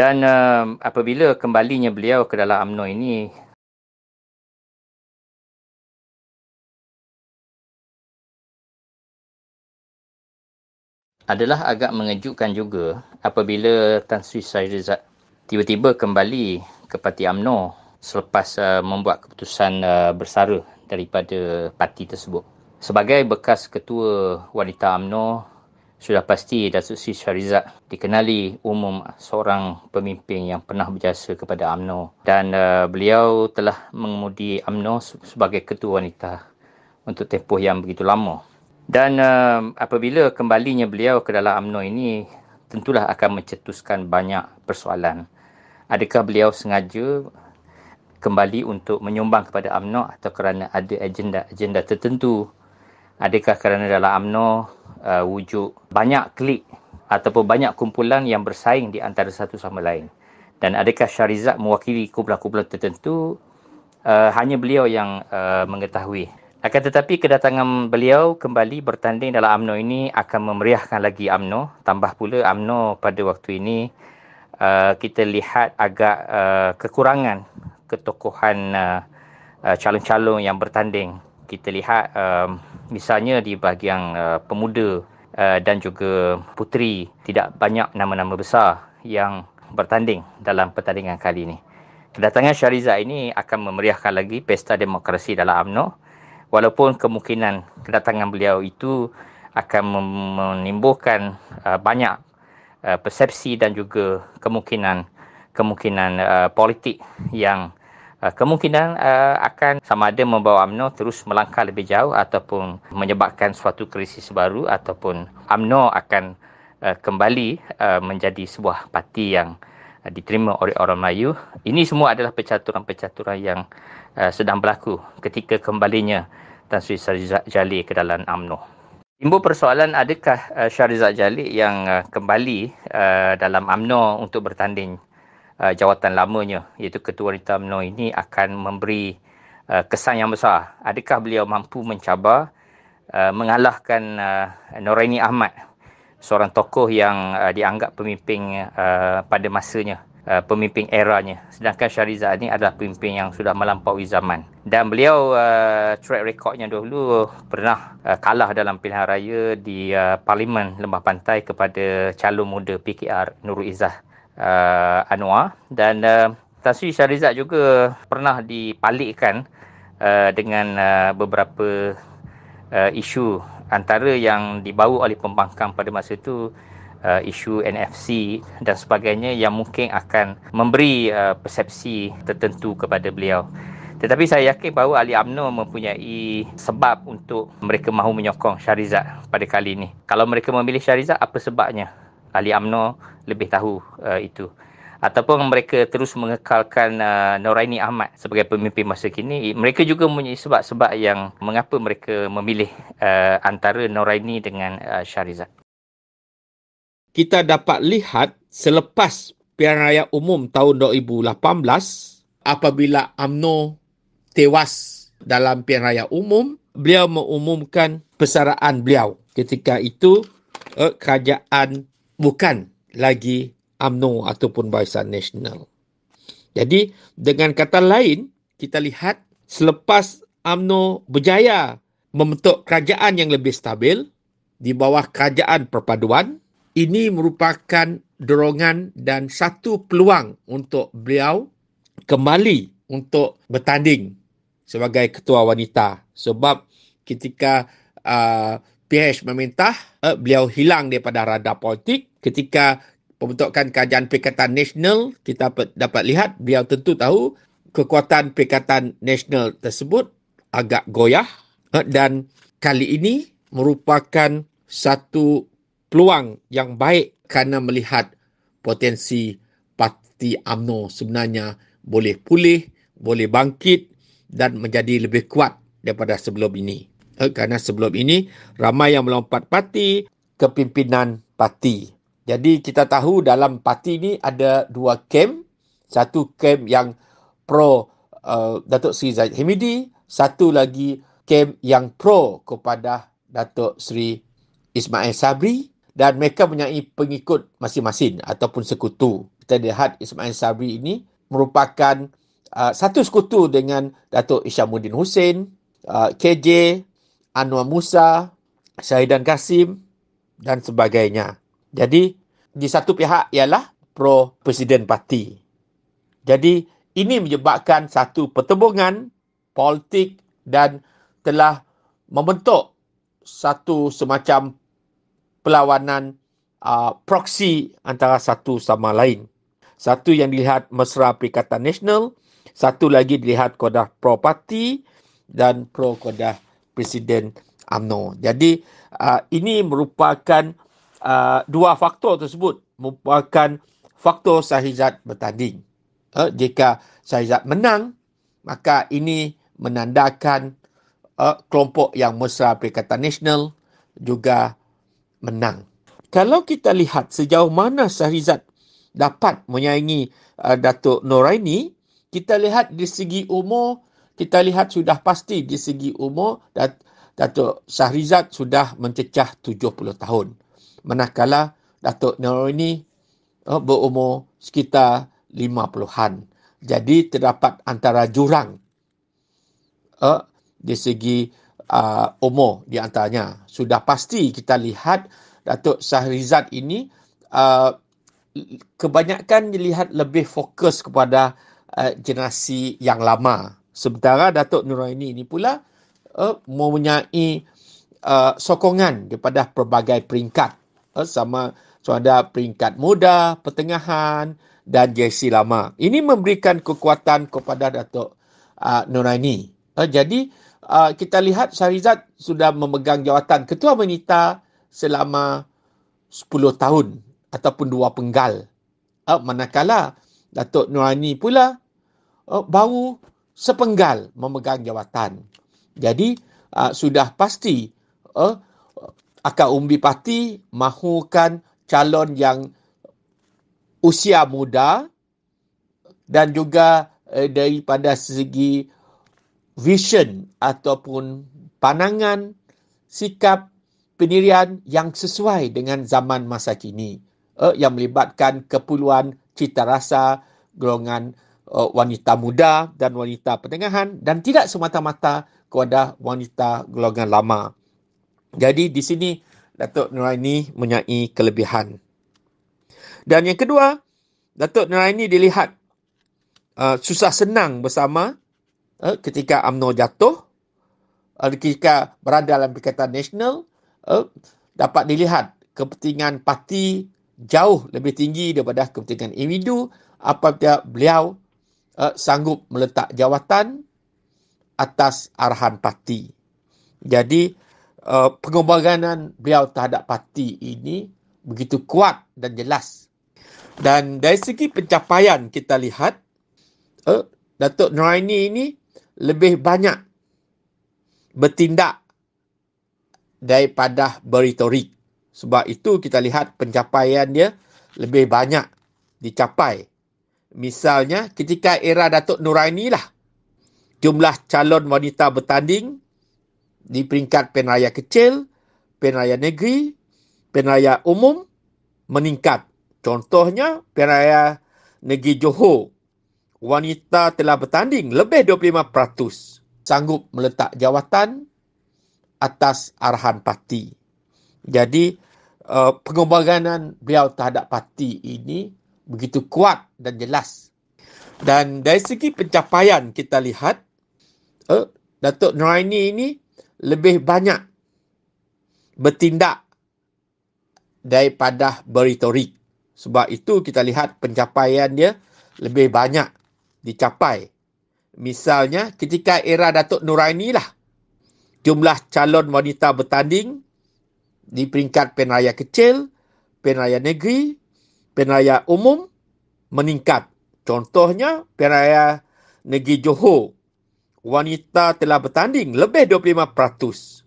dan um, apabila kembalinya beliau ke dalam UMNO ini adalah agak mengejutkan juga apabila Tan Sri Syarizat tiba-tiba kembali ke parti UMNO selepas uh, membuat keputusan uh, bersara daripada parti tersebut. Sebagai bekas ketua wanita UMNO sudah pasti Datuk Sri Syarizat dikenali umum seorang pemimpin yang pernah berjasa kepada AMNO dan uh, beliau telah mengemudi AMNO sebagai ketua wanita untuk tempoh yang begitu lama. Dan uh, apabila kembalinya beliau ke dalam AMNO ini tentulah akan mencetuskan banyak persoalan. Adakah beliau sengaja kembali untuk menyumbang kepada AMNO atau kerana ada agenda-agenda tertentu? Adakah kerana dalam AMNO uh, wujud banyak klik ataupun banyak kumpulan yang bersaing di antara satu sama lain dan adakah Syarizat mewakili kumpulan-kumpulan tertentu uh, hanya beliau yang uh, mengetahui akan tetapi kedatangan beliau kembali bertanding dalam AMNO ini akan memeriahkan lagi AMNO tambah pula AMNO pada waktu ini uh, kita lihat agak uh, kekurangan ketokohan uh, uh calon-calon yang bertanding kita lihat uh, misalnya di bahagian uh, pemuda uh, dan juga puteri tidak banyak nama-nama besar yang bertanding dalam pertandingan kali ini. Kedatangan Syariza ini akan memeriahkan lagi pesta demokrasi dalam AMNO walaupun kemungkinan kedatangan beliau itu akan menimbulkan uh, banyak uh, persepsi dan juga kemungkinan kemungkinan uh, politik yang Ah, kemungkinan ah, akan sama ada membawa UMNO terus melangkah lebih jauh ataupun menyebabkan suatu krisis baru ataupun UMNO akan ah, kembali menjadi sebuah parti yang diterima oleh orang Melayu. Ini semua adalah pecaturan-pecaturan yang sedang berlaku ketika kembalinya Tan Sri Syarizat Jali ke dalam UMNO. Timbul persoalan adakah Syarizat Jali yang kembali dalam AMNO untuk bertanding uh, jawatan lamanya iaitu Ketua Wanita UMNO ini akan memberi uh, kesan yang besar. Adakah beliau mampu mencabar uh, mengalahkan uh, Noraini Ahmad seorang tokoh yang uh, dianggap pemimpin uh, pada masanya uh, pemimpin eranya sedangkan Syariza ini adalah pemimpin yang sudah melampaui zaman dan beliau uh, track recordnya dulu pernah uh, kalah dalam pilihan raya di uh, parlimen Lembah Pantai kepada calon muda PKR Nurul Izzah uh, Anwar dan uh, Tan Sri Syarizat juga pernah dipalikkan uh, dengan uh, beberapa uh, isu antara yang dibawa oleh pembangkang pada masa itu uh, isu NFC dan sebagainya yang mungkin akan memberi uh, persepsi tertentu kepada beliau. Tetapi saya yakin bahawa Ali UMNO mempunyai sebab untuk mereka mahu menyokong Syarizat pada kali ini. Kalau mereka memilih Syarizat, apa sebabnya? ahli UMNO lebih tahu uh, itu ataupun mereka terus mengekalkan uh, Noraini Ahmad sebagai pemimpin masa kini mereka juga mempunyai sebab-sebab yang mengapa mereka memilih uh, antara Noraini dengan uh, Syarizat kita dapat lihat selepas pilihan raya umum tahun 2018 apabila UMNO tewas dalam pilihan raya umum beliau mengumumkan persaraan beliau ketika itu uh, kerajaan bukan lagi UMNO ataupun Barisan Nasional. Jadi dengan kata lain, kita lihat selepas UMNO berjaya membentuk kerajaan yang lebih stabil di bawah kerajaan perpaduan, ini merupakan dorongan dan satu peluang untuk beliau kembali untuk bertanding sebagai ketua wanita. Sebab ketika uh, PH meminta, uh, beliau hilang daripada radar politik ketika pembentukan kerajaan Perikatan Nasional, kita dapat lihat beliau tentu tahu kekuatan Perikatan Nasional tersebut agak goyah eh, dan kali ini merupakan satu peluang yang baik kerana melihat potensi parti AMNO sebenarnya boleh pulih, boleh bangkit dan menjadi lebih kuat daripada sebelum ini. Eh, kerana sebelum ini ramai yang melompat parti kepimpinan parti. Jadi kita tahu dalam parti ini ada dua kem. Satu kem yang pro uh, Datuk Seri Zahid Hamidi. Satu lagi kem yang pro kepada Datuk Seri Ismail Sabri. Dan mereka mempunyai pengikut masing-masing ataupun sekutu. Kita lihat Ismail Sabri ini merupakan uh, satu sekutu dengan Datuk Isyamuddin Hussein, uh, KJ, Anwar Musa, Syahidan Kasim dan sebagainya. Jadi di satu pihak ialah pro presiden parti. Jadi ini menyebabkan satu pertembungan politik dan telah membentuk satu semacam perlawanan uh, proksi antara satu sama lain. Satu yang dilihat mesra Perikatan Nasional, satu lagi dilihat kodah pro parti dan pro kodah Presiden Amno. Jadi uh, ini merupakan uh, dua faktor tersebut merupakan faktor Syahizat bertanding. Uh, jika Syahizat menang, maka ini menandakan uh, kelompok yang mesra Perikatan Nasional juga menang. Kalau kita lihat sejauh mana Syahizat dapat menyaingi uh, Datuk Noraini, kita lihat di segi umur, kita lihat sudah pasti di segi umur Datuk Syahrizat sudah mencecah 70 tahun manakala Datuk Noraini uh, eh, berumur sekitar lima puluhan, Jadi terdapat antara jurang uh, di segi uh, umur di antaranya. Sudah pasti kita lihat Datuk Syahrizad ini uh, kebanyakan dilihat lebih fokus kepada uh, generasi yang lama. Sementara Datuk Nuraini ini pula uh, mempunyai uh, sokongan daripada pelbagai peringkat. Eh, sama so ada peringkat muda, pertengahan dan JC lama. Ini memberikan kekuatan kepada Datuk uh, Nuraini. Uh, jadi uh, kita lihat Syarizat sudah memegang jawatan Ketua wanita selama 10 tahun ataupun dua penggal. Uh, manakala Datuk Nuraini pula uh, baru sepenggal memegang jawatan. Jadi uh, sudah pasti uh, akan umbi parti mahukan calon yang usia muda dan juga eh, daripada segi vision ataupun pandangan, sikap, pendirian yang sesuai dengan zaman masa kini uh, yang melibatkan keperluan cita rasa golongan uh, wanita muda dan wanita pertengahan dan tidak semata-mata kepada wanita golongan lama. Jadi di sini Datuk Nuraini menyai kelebihan. Dan yang kedua, Datuk Nuraini dilihat uh, susah senang bersama uh, ketika Amno jatuh, uh, ketika berada dalam Perikatan Nasional, uh, dapat dilihat kepentingan parti jauh lebih tinggi daripada kepentingan individu apabila beliau uh, sanggup meletak jawatan atas arahan parti. Jadi, Eh, pengorbanan beliau terhadap parti ini begitu kuat dan jelas. Dan dari segi pencapaian kita lihat, uh, Datuk Nuraini ini lebih banyak bertindak daripada beritorik. Sebab itu kita lihat pencapaian dia lebih banyak dicapai. Misalnya ketika era Datuk Nuraini lah, jumlah calon wanita bertanding di peringkat pen kecil, pen negeri, pen umum meningkat. Contohnya pen negeri Johor, wanita telah bertanding lebih 25% sanggup meletak jawatan atas arahan parti. Jadi uh, eh, pengembangan beliau terhadap parti ini begitu kuat dan jelas. Dan dari segi pencapaian kita lihat uh, Datuk Nuraini ini lebih banyak bertindak daripada beritorik. Sebab itu kita lihat pencapaian dia lebih banyak dicapai. Misalnya ketika era Datuk Nuraini lah jumlah calon wanita bertanding di peringkat pen kecil, pen negeri, pen umum meningkat. Contohnya pen negeri Johor wanita telah bertanding lebih 25%.